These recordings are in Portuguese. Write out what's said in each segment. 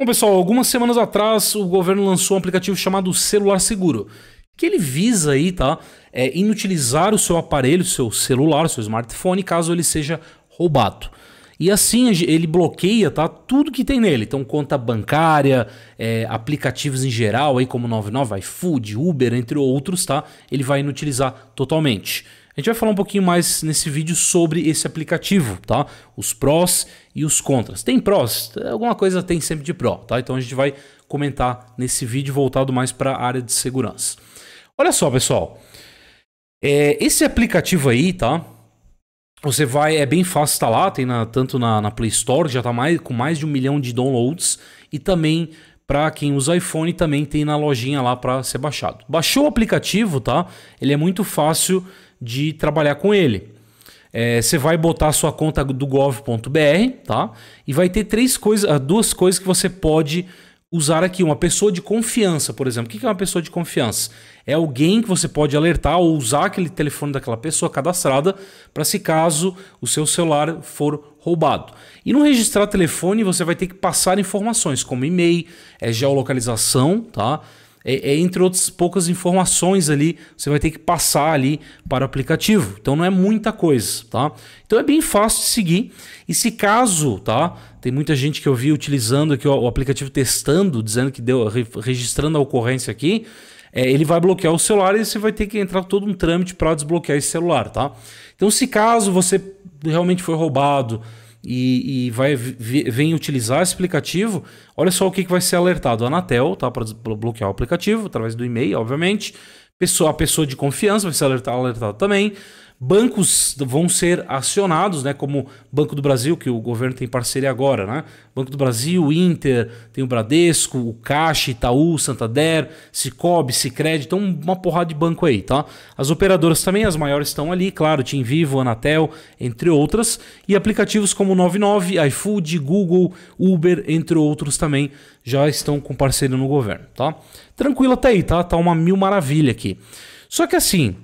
Bom, pessoal, algumas semanas atrás o governo lançou um aplicativo chamado Celular Seguro, que ele visa aí, tá, é, inutilizar o seu aparelho, seu celular, seu smartphone, caso ele seja roubado. E assim ele bloqueia tá, tudo que tem nele. Então, conta bancária, é, aplicativos em geral, aí como 99, iFood, Uber, entre outros, tá? Ele vai inutilizar totalmente. A gente vai falar um pouquinho mais nesse vídeo sobre esse aplicativo, tá? Os prós e os contras. Tem prós? Alguma coisa tem sempre de pró, tá? Então a gente vai comentar nesse vídeo voltado mais para a área de segurança. Olha só, pessoal. É, esse aplicativo aí, tá? Você vai, é bem fácil instalar, tem na, tanto na, na, Play Store, já está mais, com mais de um milhão de downloads, e também para quem usa iPhone, também tem na lojinha lá para ser baixado. Baixou o aplicativo, tá? Ele é muito fácil de trabalhar com ele. É, você vai botar a sua conta do gov.br, tá? E vai ter três coisas, ah, duas coisas que você pode usar aqui. Uma pessoa de confiança, por exemplo. O que é uma pessoa de confiança? É alguém que você pode alertar ou usar aquele telefone daquela pessoa cadastrada para se caso o seu celular for roubado. E no registrar telefone, você vai ter que passar informações como e-mail, é geolocalização, tá? é, é, entre outras poucas informações ali, você vai ter que passar ali para o aplicativo. Então não é muita coisa, tá? Então é bem fácil de seguir. E se caso, tá? Tem muita gente que eu vi utilizando aqui o, o aplicativo testando, dizendo que deu, re, registrando a ocorrência aqui, é, ele vai bloquear o celular e você vai ter que entrar todo um trâmite para desbloquear esse celular, tá? Então se caso você realmente foi roubado, e, e vai, vem utilizar esse aplicativo, olha só o que, que vai ser alertado. A Anatel, tá? Para bloquear o aplicativo, através do e-mail, obviamente. Pessoa, a pessoa de confiança vai ser alertada, alertado também. Bancos vão ser acionados, né, como Banco do Brasil, que o governo tem parceria agora, né? Banco do Brasil, Inter, tem o Bradesco, o Caixa, Itaú, Santander, Cicobi, Sicredi, então uma porrada de banco aí, tá? As operadoras também, as maiores estão ali, claro, Tim Vivo, Anatel, entre outras, e aplicativos como 99, iFood, Google, Uber, entre outros também, já estão com parceria no governo, tá? Tranquilo até aí, tá? Tá uma mil maravilha aqui. Só que assim,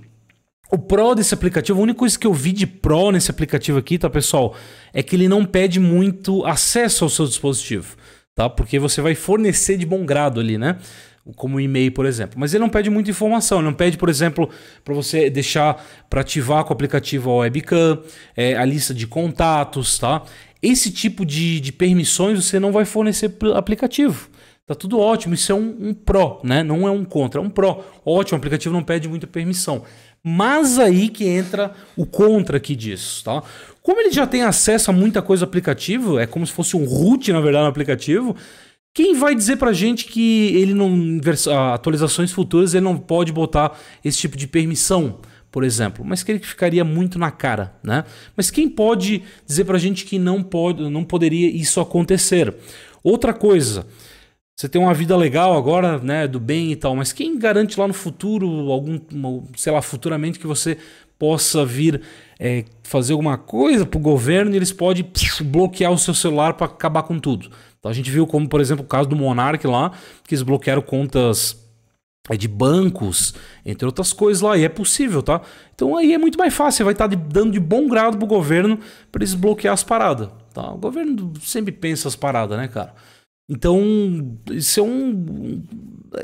o Pro desse aplicativo, a única coisa que eu vi de Pro nesse aplicativo aqui, tá, pessoal? É que ele não pede muito acesso ao seu dispositivo, tá? Porque você vai fornecer de bom grado ali, né? Como e-mail, por exemplo. Mas ele não pede muita informação. Ele não pede, por exemplo, para você deixar para ativar com o aplicativo a webcam, é, a lista de contatos, tá? Esse tipo de, de permissões você não vai fornecer pelo aplicativo. Tá tudo ótimo, isso é um, um pró, né? Não é um contra, é um pró. Ótimo, o aplicativo não pede muita permissão. Mas aí que entra o contra aqui disso, tá? Como ele já tem acesso a muita coisa aplicativo, é como se fosse um root, na verdade, no aplicativo, quem vai dizer pra gente que ele não atualizações futuras ele não pode botar esse tipo de permissão, por exemplo? Mas que ele ficaria muito na cara, né? Mas quem pode dizer pra gente que não pode, não poderia isso acontecer? Outra coisa, você tem uma vida legal agora, né, do bem e tal, mas quem garante lá no futuro, algum, sei lá, futuramente que você possa vir é, fazer alguma coisa para o governo e eles podem bloquear o seu celular para acabar com tudo. Então a gente viu como, por exemplo, o caso do Monark lá, que eles bloquearam contas é, de bancos, entre outras coisas lá, e é possível, tá? Então aí é muito mais fácil, você vai estar tá de, dando de bom grado para o governo para eles bloquear as paradas, tá? O governo sempre pensa as paradas, né, cara? Então, isso é um.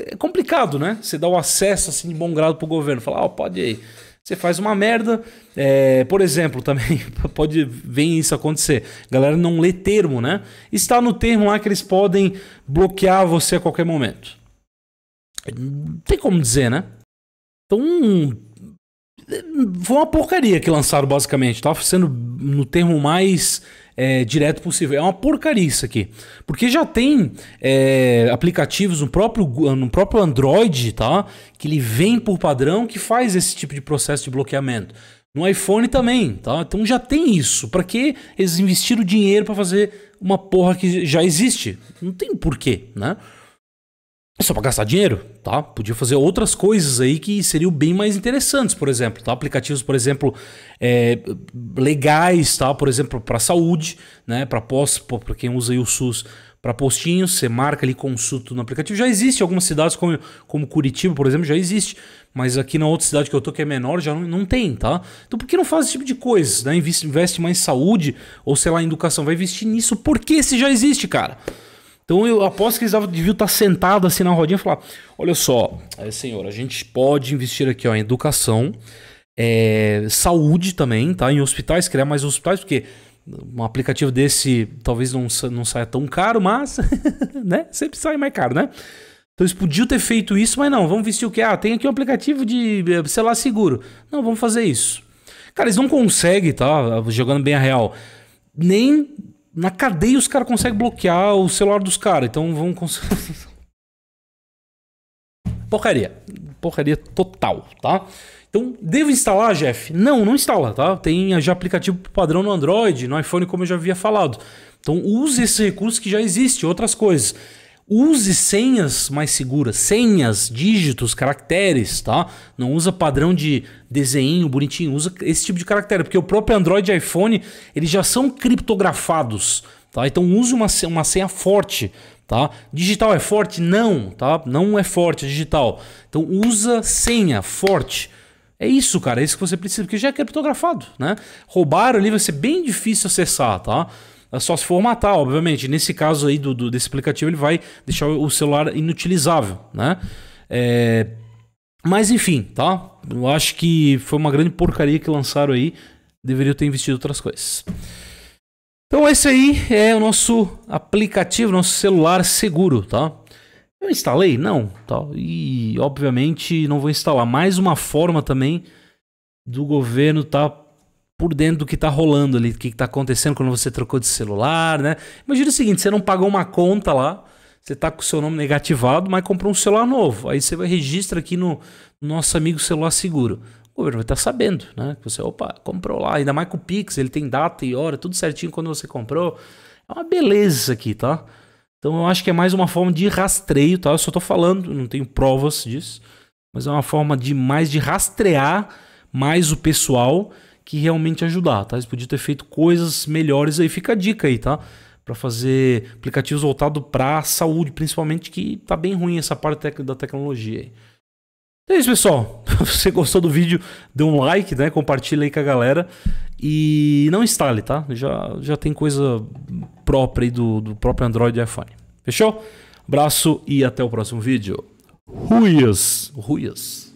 É complicado, né? Você dá o acesso assim de bom grado pro governo. Falar, ó, oh, ah, pode aí. Você faz uma merda. É, por exemplo, também pode vem isso acontecer. A galera não lê termo, né? Está no termo lá que eles podem bloquear você a qualquer momento. Não tem como dizer, né? Então, é, foi uma porcaria que lançaram basicamente. Tava sendo no termo mais é, direto possível. É uma porcaria isso aqui. Porque já tem é, aplicativos no próprio, no próprio Android, tá? Que ele vem por padrão que faz esse tipo de processo de bloqueamento. No iPhone também, tá? Então já tem isso. Para que eles investiram dinheiro para fazer uma porra que já existe? Não tem porquê, né? É só para gastar dinheiro, tá? Podia fazer outras coisas aí que seriam bem mais interessantes, por exemplo, tá? Aplicativos, por exemplo, é, legais, tá? Por exemplo, para saúde, né? Para pós, para quem usa aí o SUS, para postinhos, você marca ali consulta no aplicativo. Já existe algumas cidades como, como Curitiba, por exemplo, já existe, mas aqui na outra cidade que eu tô que é menor já não, não tem, tá? Então por que não faz esse tipo de coisa, né? Investe, investe mais em saúde ou sei lá em educação, vai investir nisso porque se já existe, cara. Então eu aposto que eles deviam estar sentados assim na rodinha e falar: olha só, eh, senhor, a gente pode investir aqui ó, em educação, é, saúde também, tá? Em hospitais, criar mais hospitais, porque um aplicativo desse talvez não, não saia tão caro, mas né? sempre sai mais caro, né? Então eles podiam ter feito isso, mas não, vamos vestir o quê? Ah, tem aqui um aplicativo de, sei eh, lá, seguro. Não, vamos fazer isso. Cara, eles não conseguem, tá? Jogando bem a real. Nem na cadeia os caras conseguem bloquear o celular dos caras. Então vão. Porcaria. Porcaria total, tá? Então, devo instalar, Jeff? Não, não instala, tá? Tem já aplicativo padrão no Android, no iPhone, como eu já havia falado. Então, use esse recurso que já existe, outras coisas. Use senhas mais seguras, senhas, dígitos, caracteres, tá? Não usa padrão de desenho bonitinho, usa esse tipo de caractere, porque o próprio Android e iPhone, eles já são criptografados, tá? Então use uma, uma senha forte, tá? Digital é forte? Não, tá? Não é forte é digital. Então usa senha forte. É isso, cara, é isso que você precisa, porque já é criptografado, né? Roubar ali vai ser bem difícil acessar, tá? É só se formatar obviamente. Nesse caso aí do, do desse aplicativo, ele vai deixar o celular inutilizável, né? É... Mas enfim, tá? Eu acho que foi uma grande porcaria que lançaram aí. Deveriam ter investido em outras coisas. Então esse aí é o nosso aplicativo, nosso celular seguro, tá? Eu instalei? Não, tal. Tá? E obviamente não vou instalar. Mais uma forma também do governo tá por dentro do que está rolando ali, o que está acontecendo quando você trocou de celular, né? Imagina o seguinte, você não pagou uma conta lá, você está com o seu nome negativado, mas comprou um celular novo. Aí você vai registra aqui no nosso amigo celular seguro. O governo vai estar tá sabendo, né? Que você, opa, comprou lá, ainda mais com o Pix, ele tem data e hora, tudo certinho quando você comprou. É uma beleza isso aqui, tá? Então eu acho que é mais uma forma de rastreio, tá? Eu só estou falando, não tenho provas disso, mas é uma forma de mais de rastrear mais o pessoal que realmente ajudar, tá? Eles podiam ter feito coisas melhores aí, fica a dica aí, tá? Para fazer aplicativos voltados para saúde, principalmente que tá bem ruim essa parte da tecnologia aí. Então é isso, pessoal. Se você gostou do vídeo, dê um like, né? Compartilha aí com a galera. E não instale, tá? Já, já tem coisa própria aí do, do próprio Android e iPhone. Fechou? Abraço e até o próximo vídeo. Ruias. Ruias.